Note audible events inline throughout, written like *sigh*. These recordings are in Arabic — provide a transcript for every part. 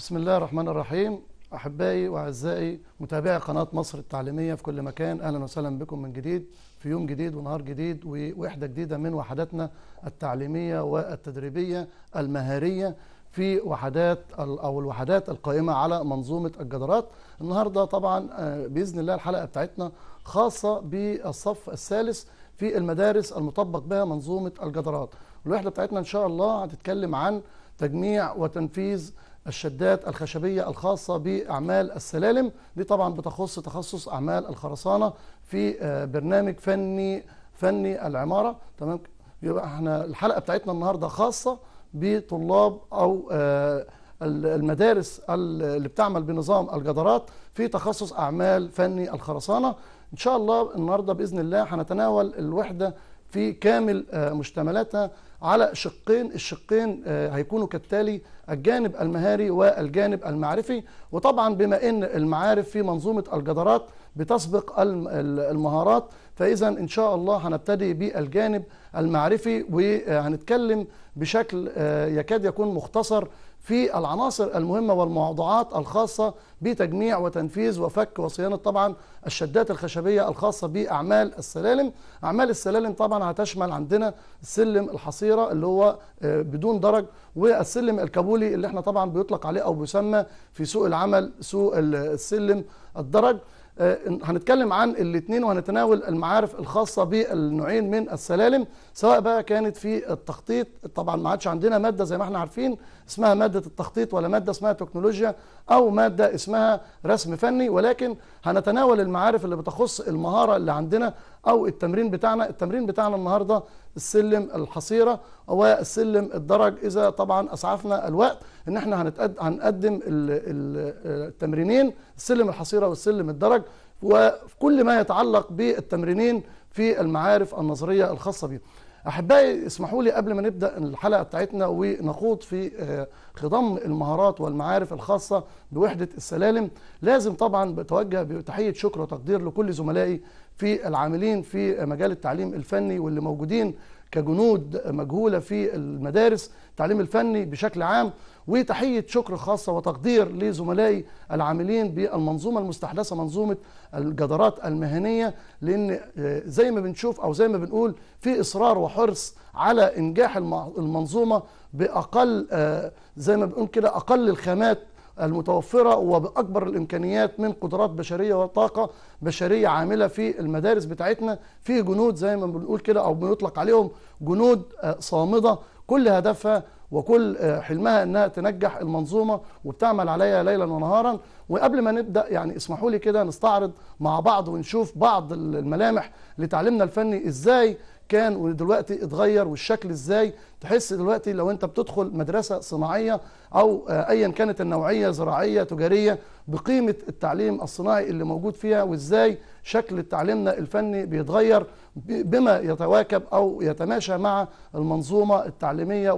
بسم الله الرحمن الرحيم أحبائي وأعزائي متابعي قناة مصر التعليمية في كل مكان أهلا وسهلا بكم من جديد في يوم جديد ونهار جديد ووحدة جديدة من وحداتنا التعليمية والتدريبية المهارية في وحدات أو الوحدات القائمة على منظومة الجدارات النهاردة طبعا آه، بإذن الله الحلقة بتاعتنا خاصة بالصف الثالث في المدارس المطبق بها منظومة الجدارات الوحدة بتاعتنا إن شاء الله هتتكلم عن تجميع وتنفيذ الشدات الخشبية الخاصة بأعمال السلالم دي طبعا بتخص تخصص أعمال الخرسانة في آه، برنامج فني فني العمارة تمام يبقى احنا الحلقة بتاعتنا النهاردة خاصة بطلاب أو آه، المدارس اللي بتعمل بنظام الجدارات في تخصص أعمال فني الخرسانة إن شاء الله النهاردة بإذن الله هنتناول الوحدة في كامل آه، مشتملاتها على شقين الشقين آه، هيكونوا كالتالي الجانب المهاري والجانب المعرفي وطبعا بما ان المعارف في منظومه الجدارات بتسبق المهارات فاذا ان شاء الله هنبتدي بالجانب المعرفي وهنتكلم بشكل آه، يكاد يكون مختصر في العناصر المهمة والموضوعات الخاصة بتجميع وتنفيذ وفك وصيانة طبعا الشدات الخشبية الخاصة بأعمال السلالم أعمال السلالم طبعا هتشمل عندنا سلم الحصيرة اللي هو آه، بدون درج والسلم الكابولي اللي احنا طبعا بيطلق عليه أو بيسمى في سوق العمل سوق السلم الدرج آه، هنتكلم عن الاثنين وهنتناول المعارف الخاصة بالنوعين من السلالم سواء بقى كانت في التخطيط طبعا ما عادش عندنا مادة زي ما احنا عارفين اسمها مادة التخطيط ولا مادة اسمها تكنولوجيا أو مادة اسمها رسم فني ولكن هنتناول المعارف اللي بتخص المهارة اللي عندنا أو التمرين بتاعنا التمرين بتاعنا النهاردة السلم الحصيرة والسلم الدرج إذا طبعا أسعفنا الوقت إن احنا هنقدم التمرينين السلم الحصيرة والسلم الدرج وفي كل ما يتعلق بالتمرينين في المعارف النظرية الخاصة بهم أحبائي اسمحوا لي قبل ما نبدأ الحلقة بتاعتنا ونخوض في آه، خضم المهارات والمعارف الخاصة بوحدة السلالم لازم طبعا بتوجه بتحية شكر وتقدير لكل زملائي في العاملين في مجال التعليم الفني واللي موجودين كجنود مجهولة في المدارس التعليم الفني بشكل عام وتحية شكر خاصة وتقدير لزملائي العاملين بالمنظومة المستحدثة منظومة الجدارات المهنية لأن آه، زي ما بنشوف أو زي ما بنقول في إصرار وحرص على إنجاح المنظومة بأقل آه، زي ما بنقول كده أقل الخامات المتوفرة وبأكبر الإمكانيات من قدرات بشرية وطاقة بشرية عاملة في المدارس بتاعتنا في جنود زي ما بنقول كده أو بنطلق عليهم جنود آه، صامدة كل هدفها وكل آه، حلمها انها تنجح المنظومه وبتعمل عليها ليلا ونهارا وقبل ما نبدا يعني اسمحوا لي كده نستعرض مع بعض ونشوف بعض الملامح لتعليمنا الفني ازاي كان ودلوقتي اتغير والشكل ازاي تحس دلوقتي لو انت بتدخل مدرسه صناعيه او آه، ايا كانت النوعيه زراعيه تجاريه بقيمه التعليم الصناعي اللي موجود فيها وازاي شكل تعليمنا الفني بيتغير بما يتواكب او يتماشى مع المنظومه التعليميه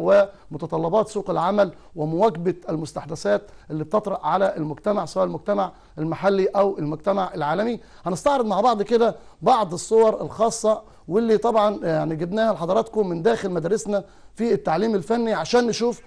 ومتطلبات سوق العمل ومواكبه المستحدثات اللي بتطرأ على المجتمع سواء المجتمع المحلي او المجتمع العالمي هنستعرض مع بعض كده بعض الصور الخاصه واللي طبعا يعني جبناها لحضراتكم من داخل مدارسنا في التعليم الفني عشان نشوف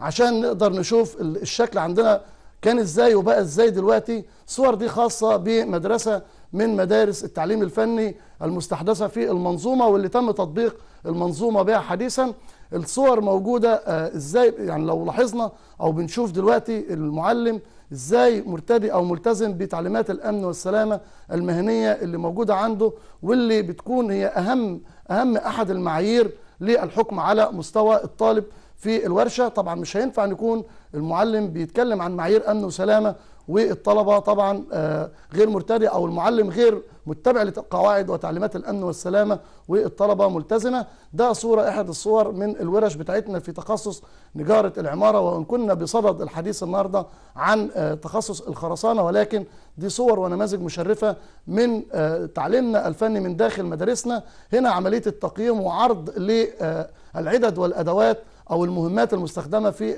عشان نقدر نشوف الشكل عندنا كان ازاي وبقى ازاي دلوقتي الصور دي خاصة بمدرسة من مدارس التعليم الفني المستحدثة في المنظومة واللي تم تطبيق المنظومة بها حديثا الصور موجودة آه، ازاي يعني لو لاحظنا او بنشوف دلوقتي المعلم ازاي مرتدي او ملتزم بتعليمات الامن والسلامه المهنيه اللي موجوده عنده واللي بتكون هي اهم اهم احد المعايير للحكم على مستوى الطالب في الورشه طبعا مش هينفع نكون المعلم بيتكلم عن معايير امن وسلامه والطلبه طبعا آه، غير مرتدي او المعلم غير متبع لقواعد وتعليمات الامن والسلامه والطلبه ملتزمه ده صوره احد الصور من الورش بتاعتنا في تخصص نجاره العماره وان كنا بصدد الحديث النهارده عن آه، تخصص الخرسانه ولكن دي صور ونماذج مشرفه من آه، تعليمنا الفني من داخل مدارسنا هنا عمليه التقييم وعرض للعدد آه، والادوات او المهمات المستخدمه في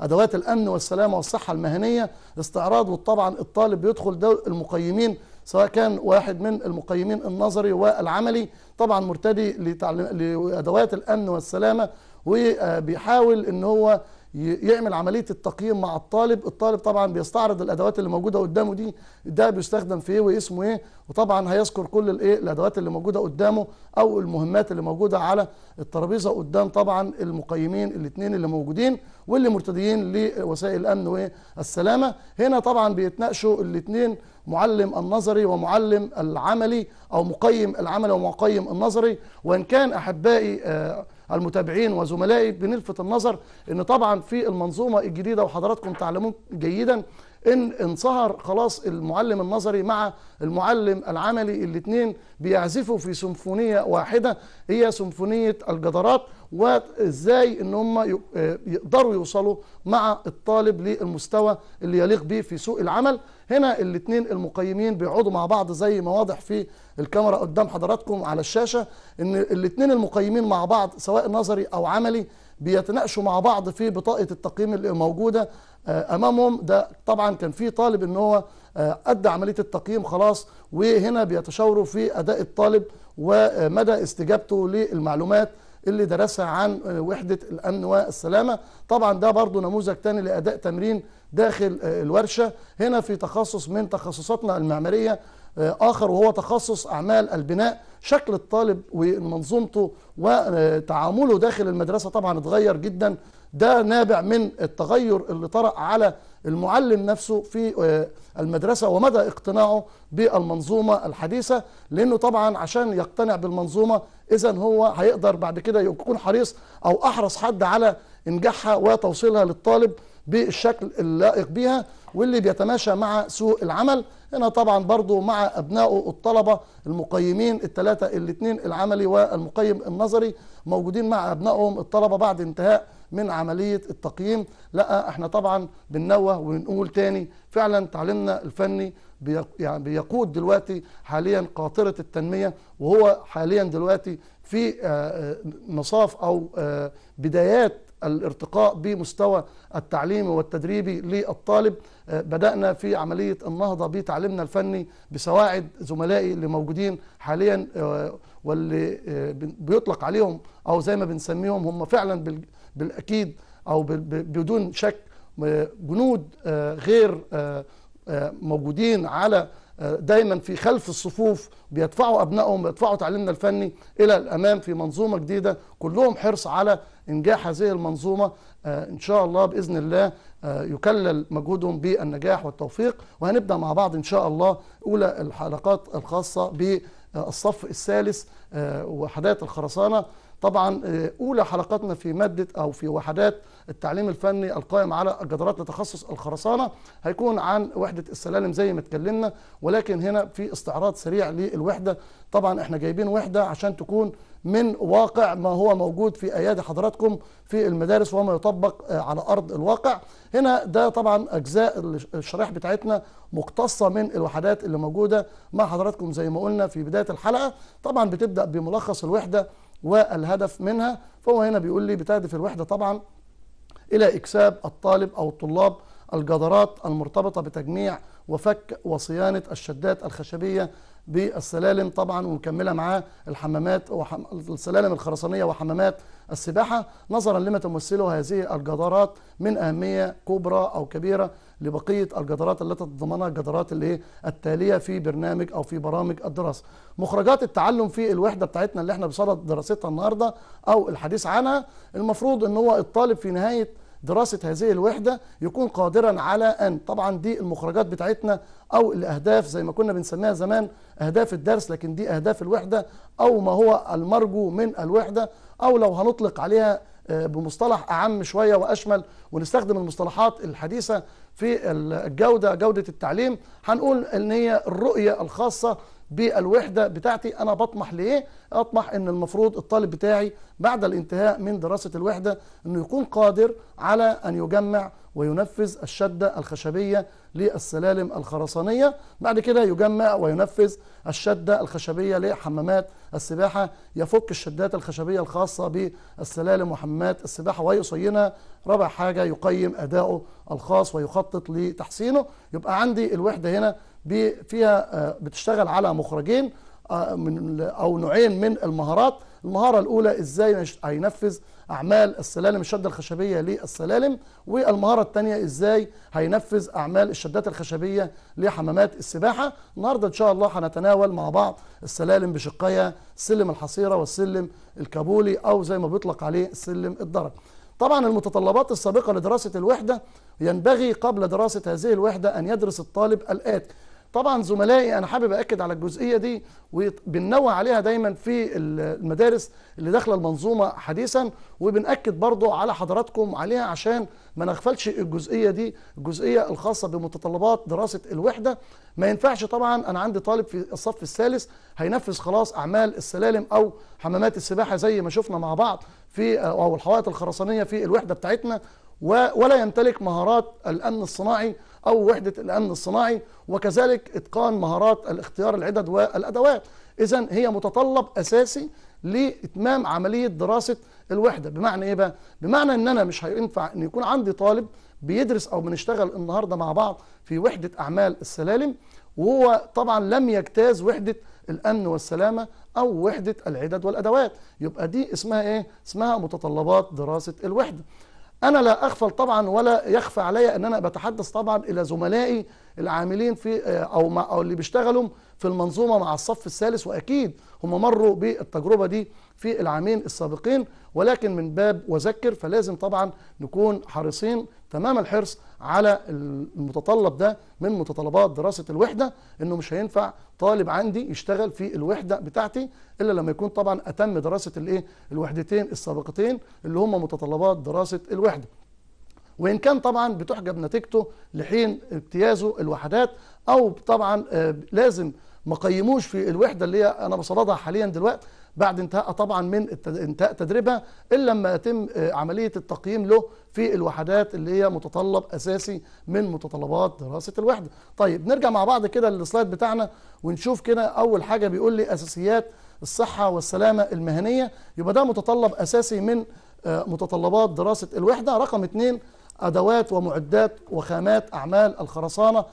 ادوات الامن والسلامه والصحه المهنيه استعراض وطبعا الطالب بيدخل دور المقيمين سواء كان واحد من المقيمين النظري والعملي طبعا مرتدي لأدوات الأمن والسلامة وبيحاول أن هو يعمل عمليه التقييم مع الطالب الطالب طبعا بيستعرض الادوات اللي موجوده قدامه دي ده بيستخدم في ايه واسمه ايه وطبعا هيذكر كل الايه الادوات اللي موجوده قدامه او المهمات اللي موجوده على الترابيزه قدام طبعا المقيمين الاثنين اللي موجودين واللي مرتديين لوسائل الامن والسلامه هنا طبعا بيتناقشوا الاثنين معلم النظري ومعلم العملي او مقيم العملي ومقيم النظري وان كان احبائي آه المتابعين وزملائي بنلفت النظر ان طبعا في المنظومه الجديده وحضراتكم تعلمون جيدا ان انصهر خلاص المعلم النظري مع المعلم العملي الاثنين بيعزفوا في سمفونيه واحده هي سمفونيه الجدارات وازاي ان هم آه، يقدروا يوصلوا مع الطالب للمستوى اللي يليق به في سوق العمل هنا الاثنين المقيمين بيقعدوا مع بعض زي ما واضح في الكاميرا قدام حضراتكم على الشاشه ان الاثنين المقيمين مع بعض سواء نظري او عملي بيتناقشوا مع بعض في بطاقه التقييم اللي موجوده آه، امامهم ده طبعا كان في طالب ان هو آه، ادى عمليه التقييم خلاص وهنا بيتشاوروا في اداء الطالب ومدى استجابته للمعلومات اللي درسها عن آه، وحدة الأمن والسلامة طبعا ده برضو نموذج تاني لأداء تمرين داخل الورشة هنا في تخصص من تخصصاتنا المعمارية آه، آخر وهو تخصص أعمال البناء شكل الطالب ومنظومته وتعامله داخل المدرسة طبعا اتغير جدا ده نابع من التغير اللي طرأ على المعلم نفسه في آه، المدرسة ومدى اقتناعه بالمنظومة الحديثة لأنه طبعا عشان يقتنع بالمنظومة إذا هو هيقدر بعد كده يكون حريص أو أحرص حد على إنجاحها وتوصيلها للطالب بالشكل اللائق بها واللي بيتماشى مع سوق العمل هنا طبعا برضو مع أبنائه الطلبة المقيمين الثلاثة الاثنين العملي والمقيم النظري موجودين مع أبنائهم الطلبة بعد انتهاء من عملية التقييم لا احنا طبعا بننوه ونقول تاني فعلا تعليمنا الفني يعني بيقود دلوقتي حاليا قاطرة التنمية وهو حاليا دلوقتي في آه، آه، مصاف أو آه، بدايات الارتقاء بمستوى التعليم والتدريبي للطالب آه، بدأنا في عملية النهضة بتعليمنا الفني بسواعد زملائي اللي موجودين حاليا آه، واللي آه، بيطلق عليهم أو زي ما بنسميهم هم فعلا بالأكيد أو بدون شك جنود غير موجودين على دايما في خلف الصفوف بيدفعوا أبنائهم بيدفعوا تعليمنا الفني إلى الأمام في منظومة جديدة كلهم حرص على إنجاح هذه المنظومة آه، إن شاء الله بإذن الله آه، يكلل مجهودهم بالنجاح والتوفيق وهنبدأ مع بعض إن شاء الله أولى الحلقات الخاصة بالصف الثالث آه، وحدائق الخرسانة طبعا آه، اولى حلقاتنا في ماده او في وحدات التعليم الفني القائم على جدارات لتخصص الخرسانه هيكون عن وحده السلالم زي ما اتكلمنا ولكن هنا في استعراض سريع للوحده طبعا احنا جايبين وحده عشان تكون من واقع ما هو موجود في ايادي حضراتكم في المدارس وما يطبق آه، على ارض الواقع هنا ده طبعا اجزاء الشرائح بتاعتنا مقتصه من الوحدات اللي موجوده مع حضراتكم زي ما قلنا في بدايه الحلقه طبعا بتبدا بملخص الوحده والهدف منها فهو هنا بيقول لي بتهدف الوحدة طبعا إلى إكساب الطالب أو الطلاب الجدارات المرتبطة بتجميع وفك وصيانة الشدات الخشبية بالسلالم طبعا ومكملة معاه الحمامات وحم... السلالم الخرسانية وحمامات السباحة نظرا لما تمثله هذه الجدارات من أهمية كبرى أو كبيرة لبقيه الجدارات التي تتضمنها الجدارات اللي هي التاليه في برنامج او في برامج الدراسه. مخرجات التعلم في الوحده بتاعتنا اللي احنا بصدد دراستها النهارده او الحديث عنها المفروض ان هو الطالب في نهايه دراسه هذه الوحده يكون قادرا على ان طبعا دي المخرجات بتاعتنا او الاهداف زي ما كنا بنسميها زمان اهداف الدرس لكن دي اهداف الوحده او ما هو المرجو من الوحده او لو هنطلق عليها آه، بمصطلح أعم شوية وأشمل ونستخدم المصطلحات الحديثة في الجودة جودة التعليم هنقول إن هي الرؤية الخاصة بالوحدة بتاعتي أنا بطمح لإيه؟ أطمح إن المفروض الطالب بتاعي بعد الانتهاء من دراسة الوحدة إنه يكون قادر على أن يجمع وينفذ الشدة الخشبية للسلالم الخرسانية بعد كده يجمع وينفذ الشدة الخشبية لحمامات السباحة يفك الشدات الخشبية الخاصة بالسلالم وحمامات السباحة ويصينها رابع حاجة يقيم أداؤه الخاص ويخطط لتحسينه يبقى عندي الوحدة هنا فيها آه، بتشتغل على مخرجين آه، من او نوعين من المهارات المهاره الاولى ازاي هينفذ اعمال السلالم الشده الخشبيه للسلالم والمهاره الثانيه ازاي هينفذ اعمال الشدات الخشبيه لحمامات السباحه النهارده ان شاء الله هنتناول مع بعض السلالم بشقيها سلم الحصيره والسلم الكابولي او زي ما بيطلق عليه سلم الدرج طبعا المتطلبات السابقة لدراسة الوحدة ينبغي قبل دراسة هذه الوحدة أن يدرس الطالب الآتي طبعا زملائي انا حابب اكد على الجزئيه دي وبننوه عليها دايما في المدارس اللي داخله المنظومه حديثا وبناكد برضو على حضراتكم عليها عشان ما نغفلش الجزئيه دي الجزئيه الخاصه بمتطلبات دراسه الوحده ما ينفعش طبعا انا عندي طالب في الصف الثالث هينفذ خلاص اعمال السلالم او حمامات السباحه زي ما شفنا مع بعض في او الحوائط الخرسانيه في الوحده بتاعتنا ولا يمتلك مهارات الامن الصناعي أو وحدة الأمن الصناعي وكذلك إتقان مهارات الاختيار العدد والأدوات إذا هي متطلب أساسي لإتمام عملية دراسة الوحدة بمعنى إيه بقى؟ بمعنى إن أنا مش هينفع إن يكون عندي طالب بيدرس أو بنشتغل النهاردة مع بعض في وحدة أعمال السلالم وهو طبعا لم يجتاز وحدة الأمن والسلامة أو وحدة العدد والأدوات يبقى دي اسمها إيه؟ اسمها متطلبات دراسة الوحدة أنا لا أغفل طبعا ولا يخفى علي أن أنا بتحدث طبعا إلى زملائي العاملين في آه، او مع او اللي بيشتغلوا في المنظومه مع الصف الثالث واكيد هم مروا بالتجربه دي في العامين السابقين ولكن من باب وذكر فلازم طبعا نكون حريصين تمام الحرص على المتطلب ده من متطلبات دراسه الوحده انه مش هينفع طالب عندي يشتغل في الوحده بتاعتي الا لما يكون طبعا اتم دراسه الايه الوحدتين السابقتين اللي هم متطلبات دراسه الوحده وإن كان طبعا بتحجب نتيجته لحين اجتيازه الوحدات أو طبعا آه، لازم ما قيموش في الوحدة اللي هي أنا بصددها حاليا دلوقتي بعد انتهاء طبعا من انتهاء تدريبها الا لما يتم آه، عمليه التقييم له في الوحدات اللي هي متطلب اساسي من متطلبات دراسه الوحده. طيب نرجع مع بعض كده للسلايد بتاعنا ونشوف كده اول حاجه بيقول لي اساسيات الصحه والسلامه المهنيه يبقى ده متطلب اساسي من آه، متطلبات دراسه الوحده، رقم اثنين أدوات ومعدات وخامات أعمال الخرسانة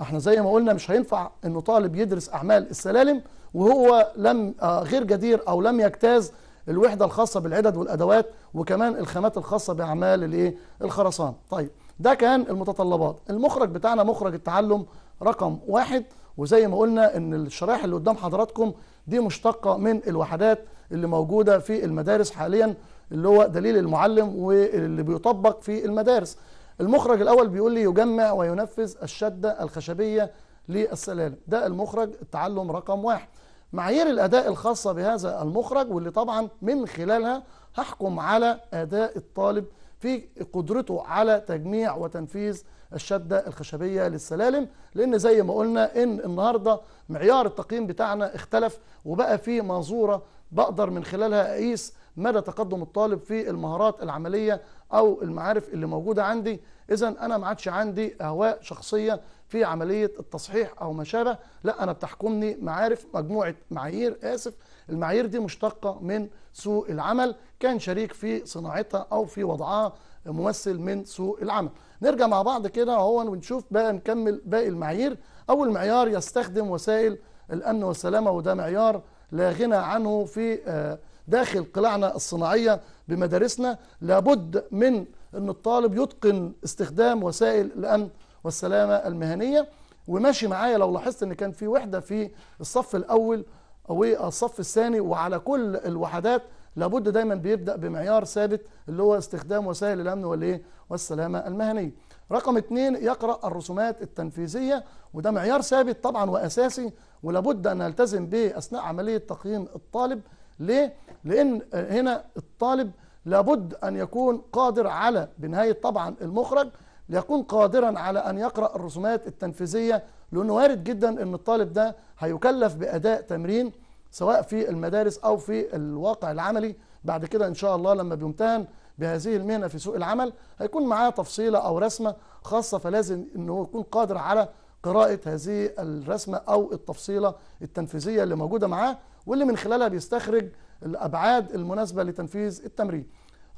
احنا زي ما قلنا مش هينفع انه طالب يدرس أعمال السلالم وهو لم آه، غير جدير أو لم يجتاز الوحدة الخاصة بالعدد والأدوات وكمان الخامات الخاصة بأعمال الايه الخرسانة طيب ده كان المتطلبات المخرج بتاعنا مخرج التعلم رقم واحد وزي ما قلنا ان الشرائح اللي قدام حضراتكم دي مشتقة من الوحدات اللي موجودة في المدارس حاليا اللي هو دليل المعلم واللي بيطبق في المدارس المخرج الأول بيقول لي يجمع وينفذ الشدة الخشبية للسلالم ده المخرج التعلم رقم واحد معايير الأداء الخاصة بهذا المخرج واللي طبعا من خلالها هحكم على أداء الطالب في قدرته على تجميع وتنفيذ الشدة الخشبية للسلالم لأن زي ما قلنا إن النهاردة معيار التقييم بتاعنا اختلف وبقى فيه منظورة بقدر من خلالها أقيس مدى تقدم الطالب في المهارات العملية أو المعارف اللي موجودة عندي إذا أنا ما عادش عندي أهواء شخصية في عملية التصحيح أو ما شابه لا أنا بتحكمني معارف مجموعة معايير آسف المعايير دي مشتقة من سوق العمل كان شريك في صناعتها أو في وضعها ممثل من سوق العمل نرجع مع بعض كده هو ونشوف بقى نكمل باقي المعايير أول معيار يستخدم وسائل الأمن والسلامة وده معيار لا غنى عنه في آه، داخل قلاعنا الصناعية بمدارسنا لابد من أن الطالب يتقن استخدام وسائل الأمن والسلامة المهنية وماشي معايا لو لاحظت أن كان في وحدة في الصف الأول أو الصف الثاني وعلى كل الوحدات لابد دايما بيبدأ بمعيار ثابت اللي هو استخدام وسائل الأمن والإيه والسلامة المهنية رقم اثنين يقرأ الرسومات التنفيذية وده معيار ثابت طبعا وأساسي ولابد أن نلتزم به أثناء عملية تقييم الطالب ليه؟ لأن هنا الطالب لابد أن يكون قادر على بنهاية طبعا المخرج ليكون قادرا على أن يقرأ الرسومات التنفيذية لأنه وارد جدا أن الطالب ده هيكلف بأداء تمرين سواء في المدارس أو في الواقع العملي بعد كده إن شاء الله لما بيمتهن بهذه المهنة في سوق العمل هيكون معاه تفصيلة أو رسمة خاصة فلازم أنه يكون قادر على قراءة هذه الرسمة أو التفصيلة التنفيذية اللي موجودة معاه واللي من خلالها بيستخرج الأبعاد المناسبة لتنفيذ التمرين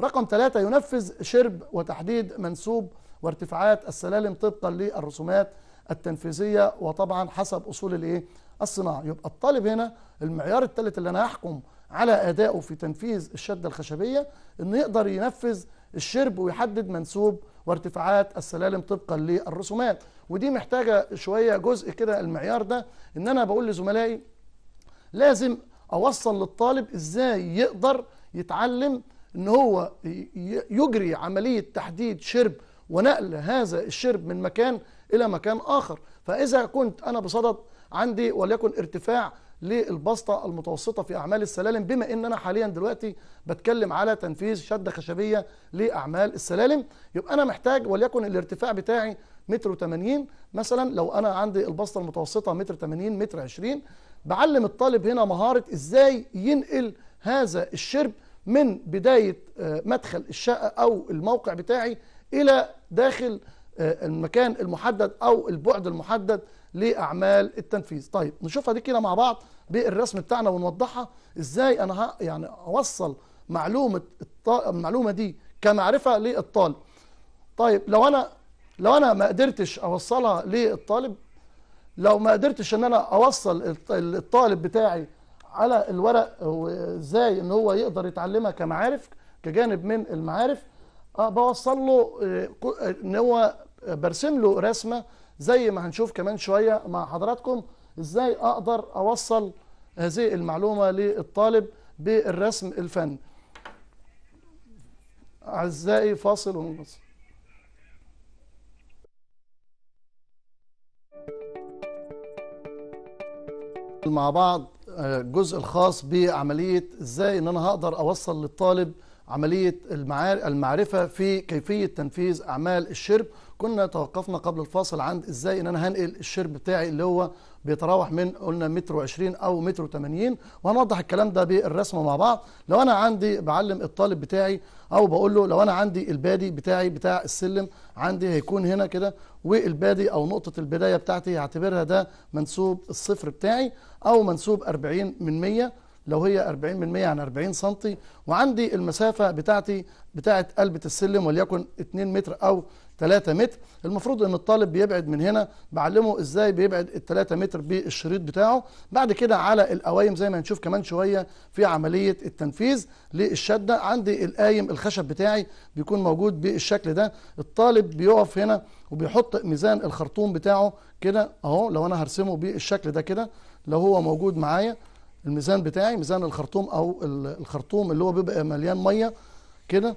رقم ثلاثة ينفذ شرب وتحديد منسوب وارتفاعات السلالم طبقا للرسومات التنفيذية وطبعا حسب أصول الإيه؟ الصناعة يبقى الطالب هنا المعيار الثالث اللي أنا هحكم على أدائه في تنفيذ الشدة الخشبية إنه يقدر ينفذ الشرب ويحدد منسوب وارتفاعات السلالم طبقا للرسومات ودي محتاجة شوية جزء كده المعيار ده إن أنا بقول لزملائي لازم اوصل للطالب ازاي يقدر يتعلم ان هو يجري عمليه تحديد شرب ونقل هذا الشرب من مكان الى مكان اخر فاذا كنت انا بصدد عندي وليكن ارتفاع للبسطه المتوسطه في اعمال السلالم بما ان انا حاليا دلوقتي بتكلم على تنفيذ شده خشبيه لاعمال السلالم يبقى انا محتاج وليكن الارتفاع بتاعي متر وثمانين 80 مثلا لو انا عندي البسطه المتوسطه متر 80 متر 20 بعلم الطالب هنا مهارة ازاي ينقل هذا الشرب من بداية آه، مدخل الشقة أو الموقع بتاعي إلى داخل آه، المكان المحدد أو البعد المحدد لأعمال التنفيذ طيب نشوفها دي كده مع بعض بالرسم بتاعنا ونوضحها إزاي أنا يعني أوصل معلومة المعلومة دي كمعرفة للطالب طيب لو أنا لو أنا ما قدرتش أوصلها للطالب لو ما قدرتش ان انا اوصل الطالب بتاعي على الورق وازاي ان هو يقدر يتعلمها كمعارف كجانب من المعارف بوصل له آه، آه، ان هو برسم له رسمه زي ما هنشوف كمان شويه مع حضراتكم ازاي اقدر اوصل هذه المعلومه للطالب بالرسم الفني اعزائي فاصل ونبص مع بعض الجزء آه، الخاص بعملية ازاي ان انا هقدر اوصل للطالب عملية المعرفة في كيفية تنفيذ أعمال الشرب كنا توقفنا قبل الفاصل عند إزاي إن أنا هنقل الشرب بتاعي اللي هو بيتراوح من قلنا متر وعشرين أو متر وثمانين وهنوضح الكلام ده بالرسمة مع بعض لو أنا عندي بعلم الطالب بتاعي أو بقول له لو أنا عندي البادي بتاعي بتاع السلم عندي هيكون هنا كده والبادي أو نقطة البداية بتاعتي هعتبرها ده منسوب الصفر بتاعي أو منسوب 40 من 100 لو هي 40% عن 40 سم وعندي المسافة بتاعتي بتاعة قلبة السلم وليكن 2 متر أو 3 متر المفروض ان الطالب بيبعد من هنا بعلمه ازاي بيبعد ال 3 متر بالشريط بتاعه بعد كده على القوايم زي ما هنشوف كمان شويه في عمليه التنفيذ للشده عندي القايم الخشب بتاعي بيكون موجود بالشكل ده الطالب بيقف هنا وبيحط ميزان الخرطوم بتاعه كده اهو لو انا هرسمه بالشكل ده كده لو هو موجود معايا الميزان بتاعي ميزان الخرطوم او الخرطوم اللي هو بيبقى مليان ميه كده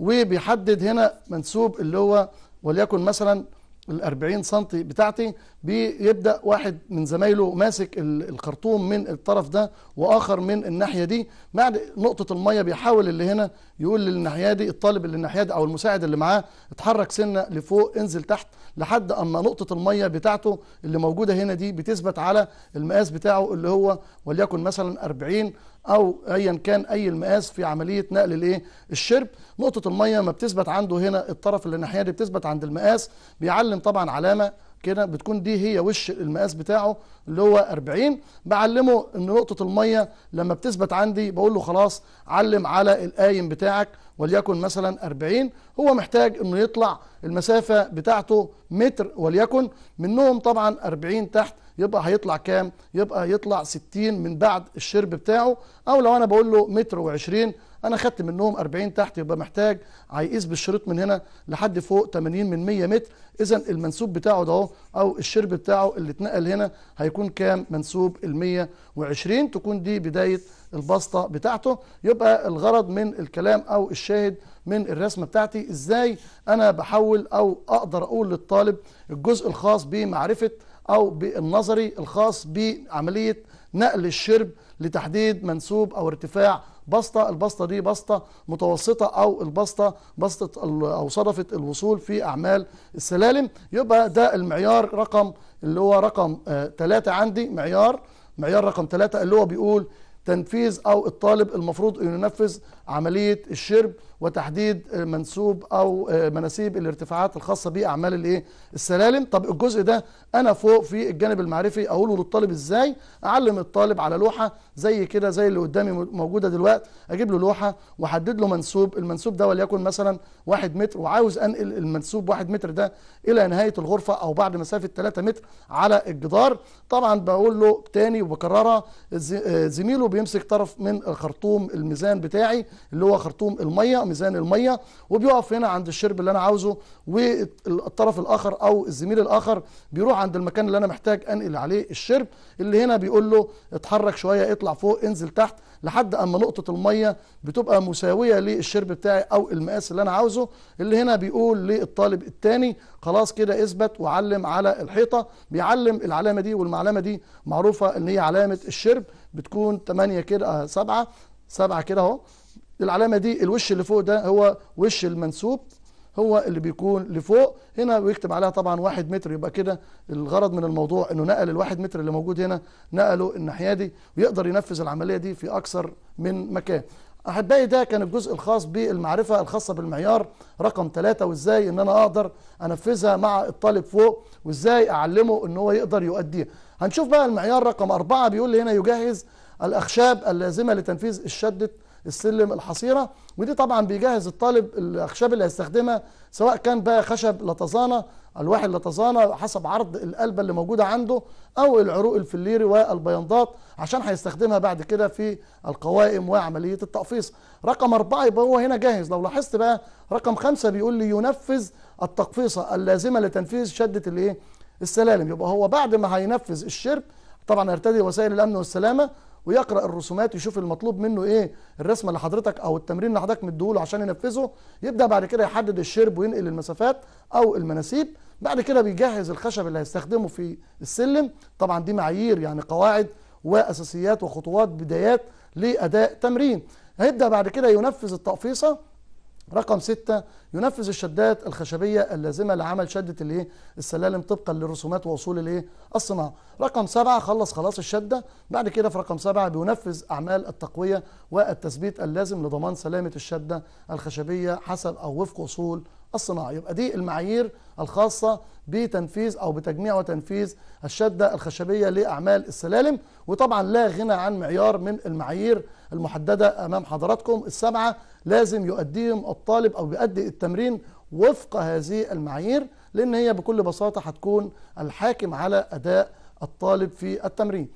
وبيحدد هنا منسوب اللي هو وليكن مثلا ال 40 سم بتاعتي بيبدا واحد من زمايله ماسك الخرطوم من الطرف ده واخر من الناحيه دي بعد نقطه الميه بيحاول اللي هنا يقول للناحيه دي الطالب اللي الناحيه دي او المساعد اللي معاه اتحرك سنه لفوق انزل تحت لحد اما نقطه الميه بتاعته اللي موجوده هنا دي بتثبت على المقاس بتاعه اللي هو وليكن مثلا 40 او ايا كان اي المقاس في عمليه نقل الايه الشرب نقطه الميه ما بتثبت عنده هنا الطرف اللي الناحيه دي بتثبت عند المقاس بيعلم طبعا علامه كده بتكون دي هي وش المقاس بتاعه اللي هو 40 بعلمه ان نقطه الميه لما بتثبت عندي بقول له خلاص علم على القايم بتاعك وليكن مثلا 40 هو محتاج انه يطلع المسافه بتاعته متر وليكن منهم طبعا 40 تحت يبقى هيطلع كام يبقى يطلع 60 من بعد الشرب بتاعه او لو انا بقول له متر و20 انا خدت منهم 40 تحت يبقى محتاج هيقيس بالشريط من هنا لحد فوق 80 من 100 متر اذا المنسوب بتاعه ده او الشرب بتاعه اللي اتنقل هنا هيكون كام منسوب ال 120 تكون دي بدايه البسطه بتاعته يبقى الغرض من الكلام او الشاهد من الرسمه بتاعتي ازاي انا بحول او اقدر اقول للطالب الجزء الخاص بمعرفه أو بالنظري الخاص بعملية نقل الشرب لتحديد منسوب أو ارتفاع بسطة البسطة دي بسطة متوسطة أو البسطة بسطة أو صدفة الوصول في أعمال السلالم يبقى ده المعيار رقم اللي هو رقم ثلاثة آه، عندي معيار معيار رقم ثلاثة اللي هو بيقول تنفيذ أو الطالب المفروض أن ينفذ عملية الشرب وتحديد منسوب او آه، مناسيب الارتفاعات الخاصه باعمال الايه السلالم طب الجزء ده انا فوق في الجانب المعرفي اقوله للطالب ازاي اعلم الطالب على لوحه زي كده زي اللي قدامي موجوده دلوقتي اجيب له لوحه واحدد له منسوب المنسوب ده وليكن مثلا 1 متر وعاوز انقل المنسوب 1 متر ده الى نهايه الغرفه او بعد مسافه 3 متر على الجدار طبعا بقول له تاني وبكررها آه، زميله بيمسك طرف من الخرطوم الميزان بتاعي اللي هو خرطوم الميه ميزان الميه وبيقف هنا عند الشرب اللي انا عاوزه والطرف الاخر او الزميل الاخر بيروح عند المكان اللي انا محتاج انقل عليه الشرب اللي هنا بيقول له اتحرك شويه اطلع فوق انزل تحت لحد اما نقطه الميه بتبقى مساويه للشرب بتاعي او المقاس اللي انا عاوزه اللي هنا بيقول للطالب الثاني خلاص كده اثبت وعلم على الحيطه بيعلم العلامه دي والمعلمه دي معروفه ان هي علامه الشرب بتكون 8 كده 7 آه، 7 كده اهو العلامة دي الوش اللي فوق ده هو وش المنسوب هو اللي بيكون لفوق هنا ويكتب عليها طبعا واحد متر يبقى كده الغرض من الموضوع انه نقل الواحد متر اللي موجود هنا نقله الناحية دي ويقدر ينفذ العملية دي في اكثر من مكان احبائي ده كان الجزء الخاص بالمعرفه الخاصه بالمعيار رقم ثلاثة وازاي ان انا اقدر انفذها مع الطالب فوق وازاي اعلمه ان هو يقدر يؤديها هنشوف بقى المعيار رقم أربعة بيقول لي هنا يجهز الاخشاب اللازمه لتنفيذ الشده السلم الحصيره ودي طبعا بيجهز الطالب الاخشاب اللي هيستخدمها سواء كان بقى خشب لطزانه الواحد لطزانة حسب عرض القلبه اللي موجوده عنده او العروق الفليري والبيانضات عشان هيستخدمها بعد كده في القوائم وعمليه التقفيص رقم أربعة يبقى هو هنا جاهز لو لاحظت بقى رقم خمسة بيقول لي ينفذ التقفيصه اللازمه لتنفيذ شده الايه السلالم يبقى هو بعد ما هينفذ الشرب طبعا هيرتدي وسائل الامن والسلامه ويقرا الرسومات ويشوف المطلوب منه ايه الرسمه اللي حضرتك او التمرين اللي حضرتك مديهوله عشان ينفذه يبدا بعد كده يحدد الشرب وينقل المسافات او المناسيب بعد كده بيجهز الخشب اللي هيستخدمه في السلم طبعا دي معايير يعني قواعد واساسيات وخطوات بدايات لاداء تمرين هيبدا بعد كده ينفذ التقفيصه رقم ستة ينفذ الشدات الخشبية اللازمة لعمل شدة الايه السلالم طبقا للرسومات ووصول الايه الصناعة رقم سبعة خلص خلاص الشدة بعد كده في رقم سبعة بينفذ أعمال التقوية والتثبيت اللازم لضمان سلامة الشدة الخشبية حسب أو وفق أصول الصناعي يبقى دي المعايير الخاصة بتنفيذ أو بتجميع وتنفيذ الشدة الخشبية لأعمال السلالم وطبعا لا غنى عن معيار من المعايير المحددة أمام حضراتكم السبعة لازم يؤديهم الطالب أو بيؤدي التمرين وفق هذه المعايير لأن هي بكل بساطة هتكون الحاكم على أداء الطالب في التمرين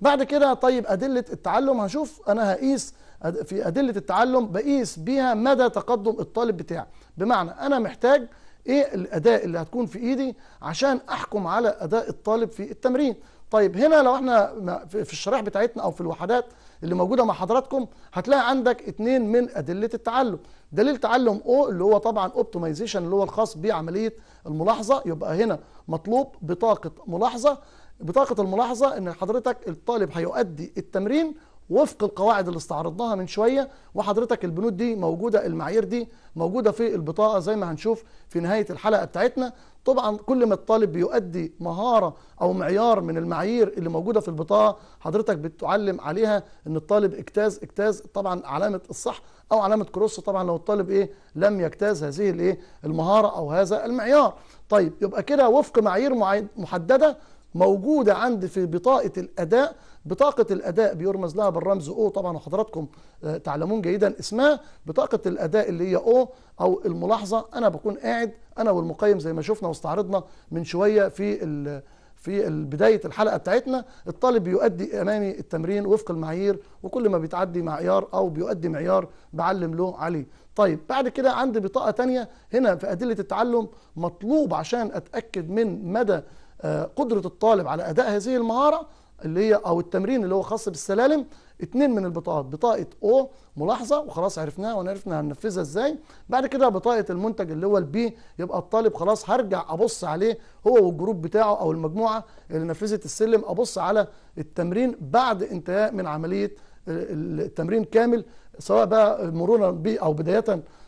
بعد كده طيب أدلة التعلم هشوف أنا هقيس في أدلة التعلم بقيس بيها مدى تقدم الطالب بتاعي بمعنى أنا محتاج إيه الأداء اللي هتكون في إيدي عشان أحكم على أداء الطالب في التمرين طيب هنا لو احنا في الشرائح بتاعتنا او في الوحدات اللي موجوده مع حضراتكم هتلاقي عندك اتنين من ادله التعلم دليل تعلم او اللي هو طبعا اوبتمايزيشن اللي هو الخاص بعمليه الملاحظه يبقى هنا مطلوب بطاقه ملاحظه بطاقه الملاحظه ان حضرتك الطالب هيؤدي التمرين وفق القواعد اللي استعرضناها من شويه وحضرتك البنود دي موجوده المعايير دي موجوده في البطاقه زي ما هنشوف في نهايه الحلقه بتاعتنا طبعا كل ما الطالب بيؤدي مهاره او معيار من المعايير اللي موجوده في البطاقه حضرتك بتعلم عليها ان الطالب اجتاز اجتاز طبعا علامه الصح او علامه كروس طبعا لو الطالب ايه لم يجتاز هذه الايه المهاره او هذا المعيار طيب يبقى كده وفق معايير محدده موجودة عندي في بطاقة الأداء بطاقة الأداء بيرمز لها بالرمز أو طبعا حضراتكم آه، تعلمون جيدا اسمها بطاقة الأداء اللي هي أو أو الملاحظة أنا بكون قاعد أنا والمقيم زي ما شفنا واستعرضنا من شوية في في بداية الحلقة بتاعتنا الطالب بيؤدي أمامي التمرين وفق المعايير وكل ما بيتعدي معيار أو بيؤدي معيار بعلم له عليه طيب بعد كده عندي بطاقة تانية هنا في أدلة التعلم مطلوب عشان أتأكد من مدى آه، قدرة الطالب على أداء هذه المهارة اللي هي أو التمرين اللي هو خاص بالسلالم اتنين من البطاقات بطاقة O ملاحظة وخلاص عرفناها وعرفنا هننفذها ازاي بعد كده بطاقة المنتج اللي هو البي يبقى الطالب خلاص هرجع أبص عليه هو والجروب بتاعه أو المجموعة اللي نفذت السلم أبص على التمرين بعد انتهاء من عملية التمرين كامل سواء بقى مرورا بي أو بداية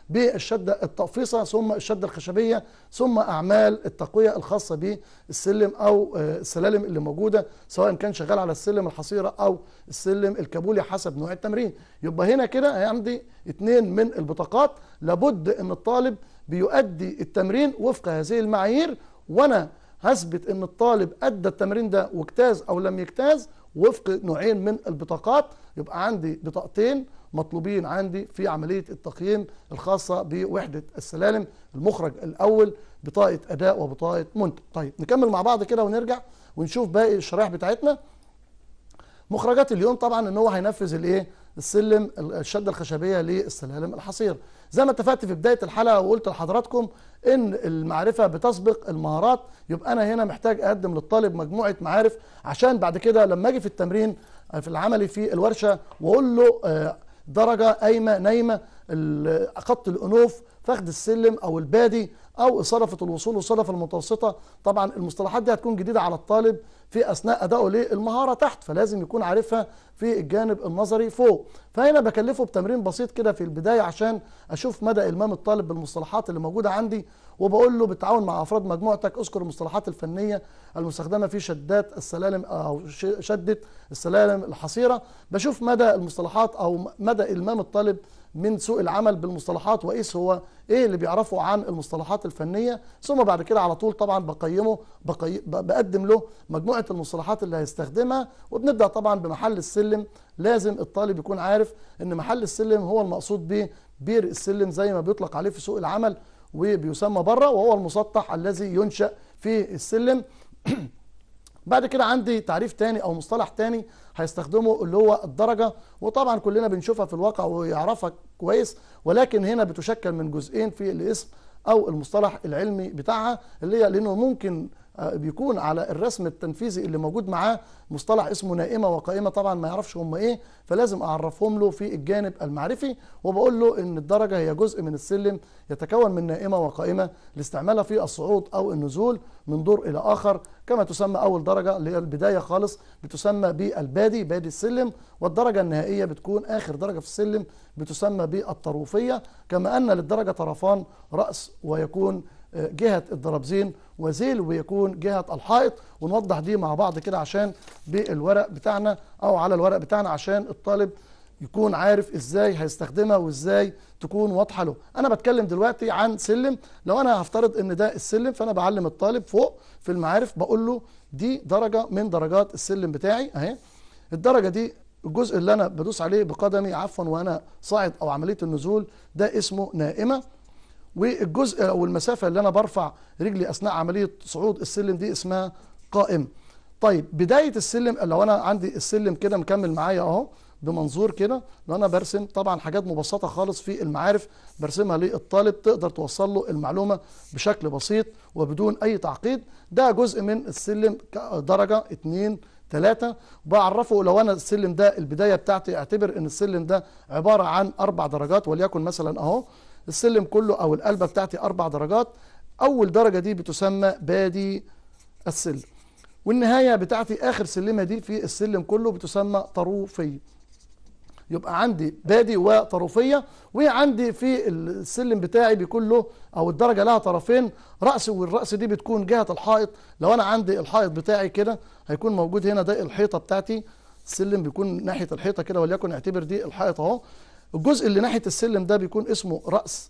بالشدة التقفيصة ثم الشدة الخشبية ثم أعمال التقوية الخاصة بالسلم أو آه، السلالم اللي موجودة سواء كان شغال على السلم الحصيرة أو السلم الكابولي حسب نوع التمرين يبقى هنا كده عندي اتنين من البطاقات لابد أن الطالب بيؤدي التمرين وفق هذه المعايير وأنا هثبت أن الطالب أدى التمرين ده واجتاز أو لم يجتاز وفق نوعين من البطاقات يبقى عندي بطاقتين مطلوبين عندي في عملية التقييم الخاصة بوحدة السلالم المخرج الأول بطاقة أداء وبطاقة منتج طيب نكمل مع بعض كده ونرجع ونشوف باقي الشرائح بتاعتنا مخرجات اليوم طبعا ان هو هينفذ الايه السلم الشده الخشبيه للسلالم الحصير زي ما اتفقت في بدايه الحلقه وقلت لحضراتكم ان المعرفه بتسبق المهارات يبقى انا هنا محتاج اقدم للطالب مجموعه معارف عشان بعد كده لما اجي في التمرين في العملي في الورشه واقول له آه، درجة قايمة نايمة خط الأنوف فخد السلم أو البادي أو صرفة الوصول وصرفة المتوسطة طبعا المصطلحات دي هتكون جديدة على الطالب في أثناء أدائه للمهارة تحت فلازم يكون عارفها في الجانب النظري فوق فهنا بكلفه بتمرين بسيط كده في البداية عشان أشوف مدى إلمام الطالب بالمصطلحات اللي موجودة عندي وبقول له بالتعاون مع افراد مجموعتك اذكر المصطلحات الفنيه المستخدمه في شدات السلالم او شده السلالم الحصيره بشوف مدى المصطلحات او مدى المام الطالب من سوق العمل بالمصطلحات وقيس هو ايه اللي بيعرفه عن المصطلحات الفنيه ثم بعد كده على طول طبعا بقيمه بقي بقدم له مجموعه المصطلحات اللي هيستخدمها وبنبدا طبعا بمحل السلم لازم الطالب يكون عارف ان محل السلم هو المقصود به بير السلم زي ما بيطلق عليه في سوق العمل وبيسمى بره وهو المسطح الذي ينشأ في السلم *clears throat* بعد كده عندي تعريف تاني او مصطلح تاني هيستخدمه اللي هو الدرجة وطبعا كلنا بنشوفها في الواقع ويعرفها كويس ولكن هنا بتشكل من جزئين في الاسم او المصطلح العلمي بتاعها اللي هي لانه ممكن آه، بيكون على الرسم التنفيذي اللي موجود معاه مصطلح اسمه نائمه وقائمه طبعا ما يعرفش هم ايه فلازم اعرفهم له في الجانب المعرفي وبقول له ان الدرجه هي جزء من السلم يتكون من نائمه وقائمه لاستعمالها في الصعود او النزول من دور الى اخر كما تسمى اول درجه اللي هي البدايه خالص بتسمى بالبادي بادي السلم والدرجه النهائيه بتكون اخر درجه في السلم بتسمى بالطروفيه كما ان للدرجه طرفان راس ويكون جهة الدرابزين وزيل ويكون جهة الحائط ونوضح دي مع بعض كده عشان بالورق بتاعنا أو على الورق بتاعنا عشان الطالب يكون عارف ازاي هيستخدمها وازاي تكون واضحه له انا بتكلم دلوقتي عن سلم لو انا هفترض ان ده السلم فانا بعلم الطالب فوق في المعارف بقول له دي درجه من درجات السلم بتاعي اهي الدرجه دي الجزء اللي انا بدوس عليه بقدمي عفوا وانا صاعد او عمليه النزول ده اسمه نائمه والجزء او المسافه اللي انا برفع رجلي اثناء عمليه صعود السلم دي اسمها قائم طيب بدايه السلم لو انا عندي السلم كده مكمل معايا اهو بمنظور كده لو انا برسم طبعا حاجات مبسطه خالص في المعارف برسمها للطالب تقدر توصل له المعلومه بشكل بسيط وبدون اي تعقيد ده جزء من السلم درجه اتنين ثلاثة بعرفه لو أنا السلم ده البداية بتاعتي اعتبر أن السلم ده عبارة عن أربع درجات وليكن مثلا أهو السلم كله أو القلبة بتاعتي أربع درجات أول درجة دي بتسمى بادي السلم والنهاية بتاعتي آخر سلمة دي في السلم كله بتسمى طروفية يبقى عندي بادي وطروفية وعندي في السلم بتاعي بيكون له أو الدرجة لها طرفين رأس والرأس دي بتكون جهة الحائط لو أنا عندي الحائط بتاعي كده هيكون موجود هنا ده الحيطة بتاعتي السلم بيكون ناحية الحيطة كده وليكن اعتبر دي الحائط أهو الجزء اللي ناحيه السلم ده بيكون اسمه راس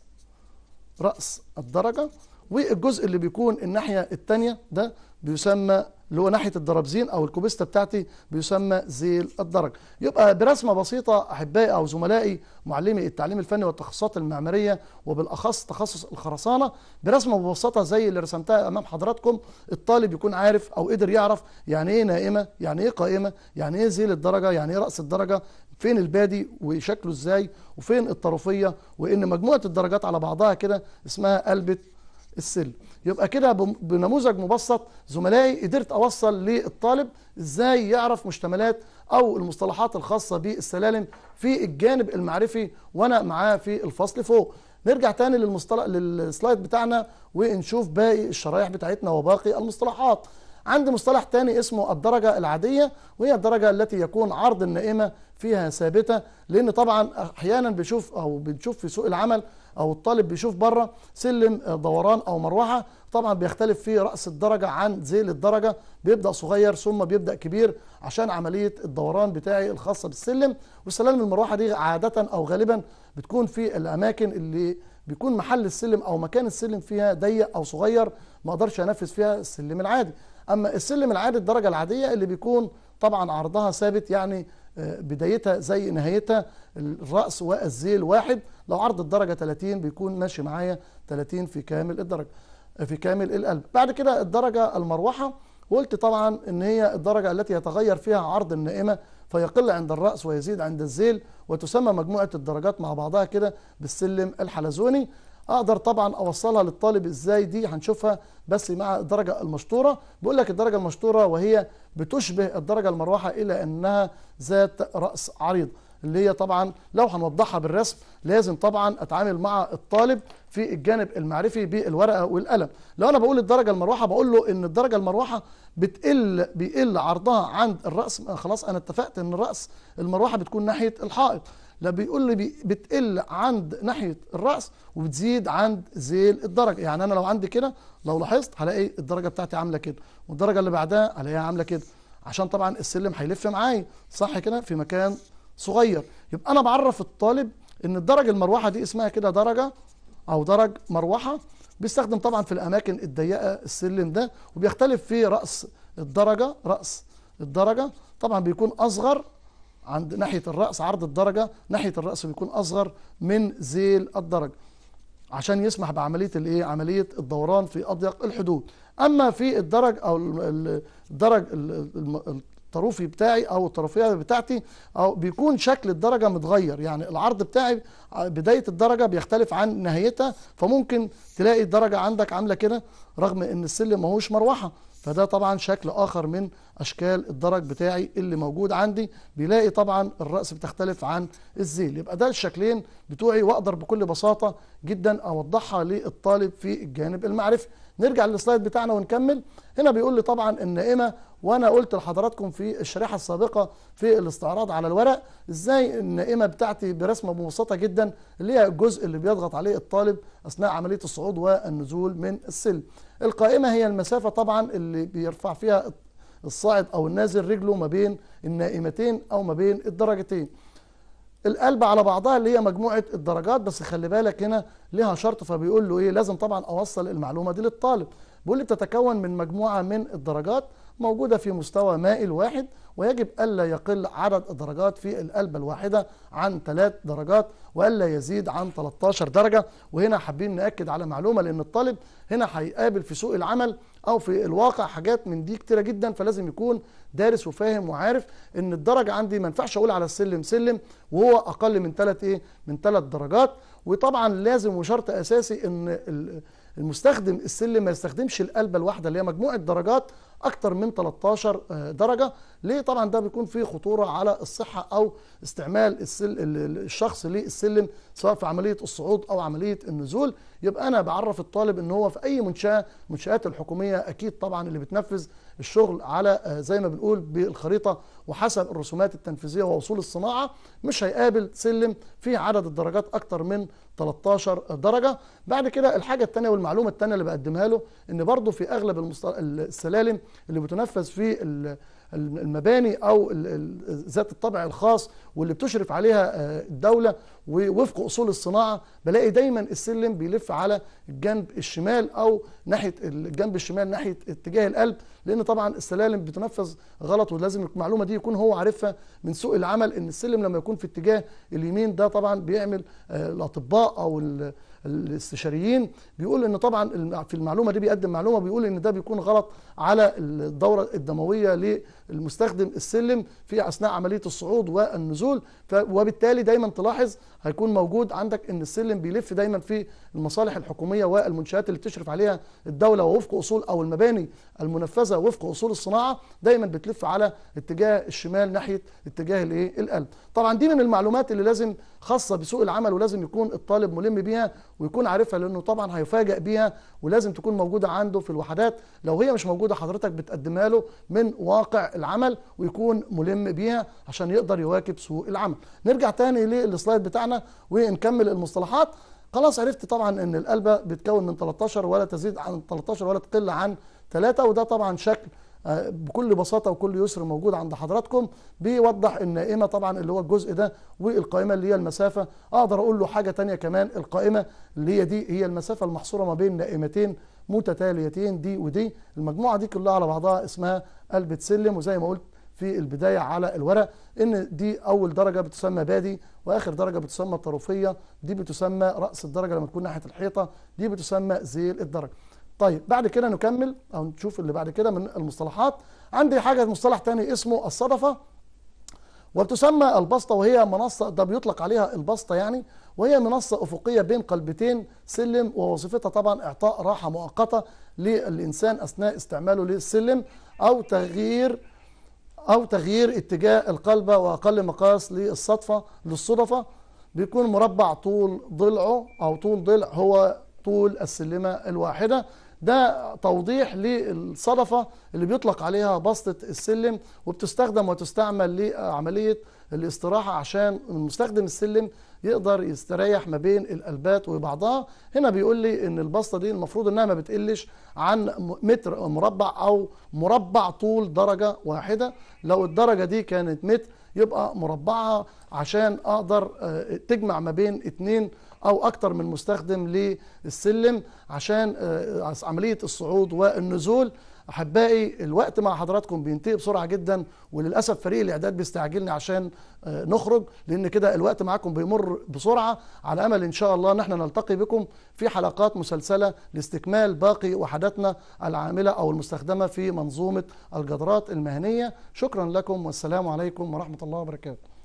راس الدرجه والجزء اللي بيكون الناحيه الثانيه ده بيسمى اللي هو ناحيه الدرابزين او الكوبيستا بتاعتي بيسمى ذيل الدرج يبقى برسمه بسيطه احبائي او زملائي معلمي التعليم الفني والتخصصات المعماريه وبالاخص تخصص الخرسانه برسمه ببساطه زي اللي رسمتها امام حضراتكم الطالب يكون عارف او قدر يعرف يعني ايه نائمه يعني ايه قائمه يعني ايه ذيل الدرجه يعني ايه راس الدرجه فين البادي وشكله ازاي وفين الطرفيه وان مجموعه الدرجات على بعضها كده اسمها قلبه السل يبقى كده بنموذج مبسط زملائي قدرت اوصل للطالب ازاي يعرف مشتملات او المصطلحات الخاصه بالسلالم في الجانب المعرفي وانا معاه في الفصل فوق نرجع تاني للمصطلح للسلايد بتاعنا ونشوف باقي الشرايح بتاعتنا وباقي المصطلحات عندي مصطلح تاني اسمه الدرجة العادية وهي الدرجة التي يكون عرض النائمة فيها ثابتة لأن طبعا أحيانا بنشوف أو بنشوف في سوق العمل أو الطالب بيشوف بره سلم آه، دوران أو مروحة طبعا بيختلف فيه رأس الدرجة عن ذيل الدرجة بيبدأ صغير ثم بيبدأ كبير عشان عملية الدوران بتاعي الخاصة بالسلم والسلالم المروحة دي عادة أو غالبا بتكون في الأماكن اللي بيكون محل السلم او مكان السلم فيها ضيق او صغير ما اقدرش انفذ فيها السلم العادي أما السلم العادي الدرجة العادية اللي بيكون طبعا عرضها ثابت يعني آه، بدايتها زي نهايتها الرأس والذيل واحد لو عرض الدرجة 30 بيكون ماشي معايا 30 في كامل الدرجة في كامل القلب بعد كده الدرجة المروحة قلت طبعا ان هي الدرجة التي يتغير فيها عرض النائمة فيقل عند الرأس ويزيد عند الذيل وتسمى مجموعة الدرجات مع بعضها كده بالسلم الحلزوني اقدر طبعا اوصلها للطالب ازاي دي هنشوفها بس مع الدرجه المشطوره بقول لك الدرجه المشطوره وهي بتشبه الدرجه المروحه الا انها ذات راس عريض اللي هي طبعا لو هنوضحها بالرسم لازم طبعا اتعامل مع الطالب في الجانب المعرفي بالورقه والقلم لو انا بقول الدرجه المروحه بقول له ان الدرجه المروحه بتقل بيقل عرضها عند الراس خلاص انا اتفقت ان راس المروحه بتكون ناحيه الحائط لا بيقول لي بتقل عند ناحيه الراس وبتزيد عند ذيل الدرجه يعني انا لو عندي كده لو لاحظت هلاقي الدرجه بتاعتي عامله كده والدرجه اللي بعدها هلاقيها عامله كده عشان طبعا السلم هيلف معايا صح كده في مكان صغير يبقى انا بعرف الطالب ان الدرج المروحه دي اسمها كده درجه او درج مروحه بيستخدم طبعا في الاماكن الضيقه السلم ده وبيختلف في راس الدرجه راس الدرجه طبعا بيكون اصغر عند ناحية الرأس عرض الدرجة ناحية الرأس بيكون أصغر من ذيل الدرجة عشان يسمح بعملية الإيه؟ عملية الدوران في أضيق الحدود أما في الدرج أو الدرج الطروفي بتاعي أو الطرفية بتاعتي أو بيكون شكل الدرجة متغير يعني العرض بتاعي بداية الدرجة بيختلف عن نهايتها فممكن تلاقي الدرجة عندك عاملة كده رغم إن السلم ماهوش مروحة فده طبعا شكل اخر من اشكال الدرج بتاعي اللي موجود عندي بيلاقي طبعا الراس بتختلف عن الزيل يبقى ده الشكلين بتوعي واقدر بكل بساطه جدا اوضحها للطالب في الجانب المعرفي نرجع للسلايد بتاعنا ونكمل هنا بيقول لي طبعا النائمه وانا قلت لحضراتكم في الشريحه السابقه في الاستعراض على الورق ازاي النائمه بتاعتي برسمه مبسطه جدا اللي هي الجزء اللي بيضغط عليه الطالب اثناء عمليه الصعود والنزول من السلم القائمه هي المسافه طبعا اللي بيرفع فيها الصاعد او النازل رجله ما بين النائمتين او ما بين الدرجتين القلب على بعضها اللي هي مجموعه الدرجات بس خلي بالك هنا ليها شرط فبيقول له ايه لازم طبعا اوصل المعلومه دي للطالب بيقول لي بتتكون من مجموعه من الدرجات موجودة في مستوى مائل واحد ويجب ألا يقل عدد الدرجات في القلبة الواحدة عن ثلاث درجات وألا يزيد عن 13 درجة وهنا حابين نأكد على معلومة لأن الطالب هنا هيقابل في سوق العمل أو في الواقع حاجات من دي كتيرة جدا فلازم يكون دارس وفاهم وعارف إن الدرجة عندي ما ينفعش أقول على السلم سلم وهو أقل من ثلاث إيه من ثلاث درجات وطبعا لازم وشرط أساسي إن المستخدم السلم ما يستخدمش القلبة الواحدة اللي هي مجموعة درجات اكتر من 13 آه، درجه ليه طبعا ده بيكون فيه خطوره على الصحه او استعمال السل... الشخص للسلم سواء في عمليه الصعود او عمليه النزول يبقى انا بعرف الطالب ان هو في اي منشاه منشات الحكوميه اكيد طبعا اللي بتنفذ الشغل على آه، زي ما بنقول بالخريطه وحسب الرسومات التنفيذيه ووصول الصناعه مش هيقابل سلم فيه عدد الدرجات اكتر من 13 درجه بعد كده الحاجه الثانيه والمعلومه الثانيه اللي بقدمها له ان برضه في اغلب السلالم اللي بتنفذ في المباني او ذات الطبع الخاص واللي بتشرف عليها آه، الدوله ووفق اصول الصناعه بلاقي دايما السلم بيلف على الجنب الشمال او ناحيه الجنب الشمال ناحيه اتجاه القلب لان طبعا السلالم بتنفذ غلط ولازم المعلومه دي يكون هو عارفها من سوق العمل ان السلم لما يكون في اتجاه اليمين ده طبعا بيعمل آه، الاطباء او الاستشاريين بيقول ان طبعا في المعلومه دي بيقدم معلومه بيقول ان ده بيكون غلط على الدوره الدمويه المستخدم السلم في اثناء عمليه الصعود والنزول وبالتالي دايما تلاحظ هيكون موجود عندك ان السلم بيلف دايما في المصالح الحكوميه والمنشات اللي بتشرف عليها الدوله ووفق اصول او المباني المنفذه وفق اصول الصناعه دايما بتلف على اتجاه الشمال ناحيه اتجاه الايه القلب طبعا دي من المعلومات اللي لازم خاصه بسوق العمل ولازم يكون الطالب ملم بيها ويكون عارفها لانه طبعا هيفاجئ بيها ولازم تكون موجوده عنده في الوحدات لو هي مش موجوده حضرتك بتقدمها له من واقع العمل ويكون ملم بيها عشان يقدر يواكب سوق العمل نرجع تاني للسلايد بتاعنا ونكمل المصطلحات خلاص عرفت طبعا ان القلبه بتكون من 13 ولا تزيد عن 13 ولا تقل عن 3 وده طبعا شكل آه، بكل بساطه وكل يسر موجود عند حضراتكم بيوضح النائمه طبعا اللي هو الجزء ده والقائمه اللي هي المسافه اقدر اقول له حاجه تانية كمان القائمه اللي هي دي هي المسافه المحصوره ما بين نائمتين متتاليتين دي ودي المجموعة دي كلها على بعضها اسمها قلبة سلم وزي ما قلت في البداية على الورق ان دي اول درجة بتسمى بادي واخر درجة بتسمى طرفية دي بتسمى رأس الدرجة لما تكون ناحية الحيطة دي بتسمى زيل الدرجة طيب بعد كده نكمل او نشوف اللي بعد كده من المصطلحات عندي حاجة مصطلح تاني اسمه الصدفة وبتسمى البسطة وهي منصة ده بيطلق عليها البسطة يعني وهي منصة أفقية بين قلبتين سلم ووظيفتها طبعا إعطاء راحة مؤقتة للإنسان أثناء استعماله للسلم أو تغيير أو تغيير اتجاه القلبة وأقل مقاس للصدفة للصدفة بيكون مربع طول ضلعه أو طول ضلع هو طول السلمة الواحدة ده توضيح للصدفة اللي بيطلق عليها بسطة السلم وبتستخدم وتستعمل لعملية الاستراحة عشان مستخدم السلم يقدر يستريح ما بين القلبات وبعضها هنا بيقول لي ان البسطة دي المفروض انها ما بتقلش عن متر مربع او مربع طول درجة واحدة لو الدرجة دي كانت متر يبقى مربعها عشان اقدر آه، تجمع ما بين اتنين او اكتر من مستخدم للسلم عشان آه، عمليه الصعود والنزول احبائي الوقت مع حضراتكم بينتهي بسرعه جدا وللاسف فريق الاعداد بيستعجلني عشان آه، نخرج لان كده الوقت معاكم بيمر بسرعه على امل ان شاء الله ان احنا نلتقي بكم في حلقات مسلسله لاستكمال باقي وحداتنا العامله او المستخدمه في منظومه الجدرات المهنيه شكرا لكم والسلام عليكم ورحمه الله وبركاته